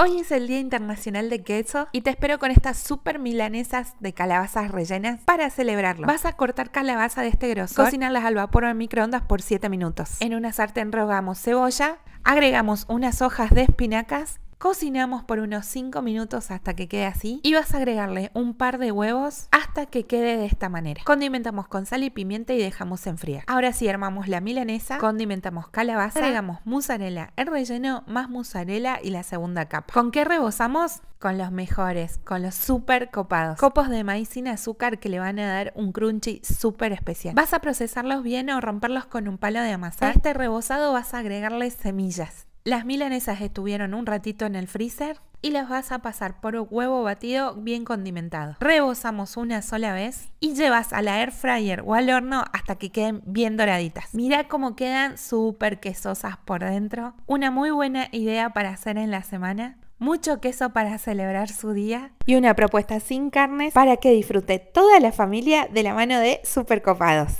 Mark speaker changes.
Speaker 1: Hoy es el Día Internacional de Queso y te espero con estas super milanesas de calabazas rellenas para celebrarlo. Vas a cortar calabaza de este grosor, cocinarlas al vapor o en microondas por 7 minutos. En una sartén rogamos cebolla, agregamos unas hojas de espinacas Cocinamos por unos 5 minutos hasta que quede así y vas a agregarle un par de huevos hasta que quede de esta manera. Condimentamos con sal y pimienta y dejamos enfriar. Ahora sí armamos la milanesa, condimentamos calabaza, agregamos mozzarella, el relleno más mozzarella y la segunda capa. ¿Con qué rebozamos? Con los mejores, con los súper copados. Copos de maíz y azúcar que le van a dar un crunchy súper especial. Vas a procesarlos bien o romperlos con un palo de amasar. A este rebozado vas a agregarle semillas las milanesas estuvieron un ratito en el freezer y las vas a pasar por un huevo batido bien condimentado. Rebozamos una sola vez y llevas a la air fryer o al horno hasta que queden bien doraditas. Mira cómo quedan súper quesosas por dentro. Una muy buena idea para hacer en la semana. Mucho queso para celebrar su día y una propuesta sin carnes para que disfrute toda la familia de la mano de Supercopados.